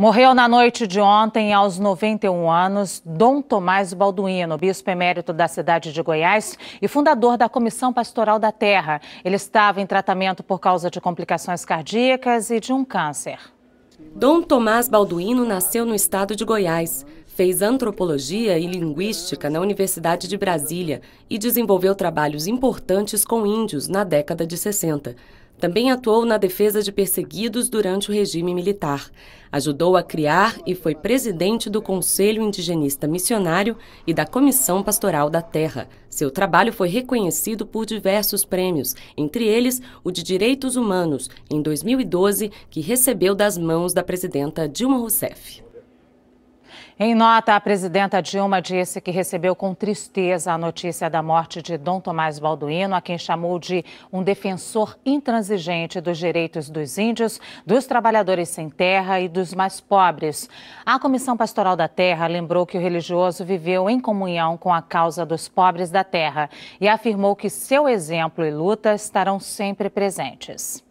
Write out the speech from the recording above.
Morreu na noite de ontem, aos 91 anos, Dom Tomás Balduino, bispo emérito da cidade de Goiás e fundador da Comissão Pastoral da Terra. Ele estava em tratamento por causa de complicações cardíacas e de um câncer. Dom Tomás Balduino nasceu no estado de Goiás. Fez antropologia e linguística na Universidade de Brasília e desenvolveu trabalhos importantes com índios na década de 60. Também atuou na defesa de perseguidos durante o regime militar. Ajudou a criar e foi presidente do Conselho Indigenista Missionário e da Comissão Pastoral da Terra. Seu trabalho foi reconhecido por diversos prêmios, entre eles o de Direitos Humanos, em 2012, que recebeu das mãos da presidenta Dilma Rousseff. Em nota, a presidenta Dilma disse que recebeu com tristeza a notícia da morte de Dom Tomás Balduino, a quem chamou de um defensor intransigente dos direitos dos índios, dos trabalhadores sem terra e dos mais pobres. A Comissão Pastoral da Terra lembrou que o religioso viveu em comunhão com a causa dos pobres da terra e afirmou que seu exemplo e luta estarão sempre presentes.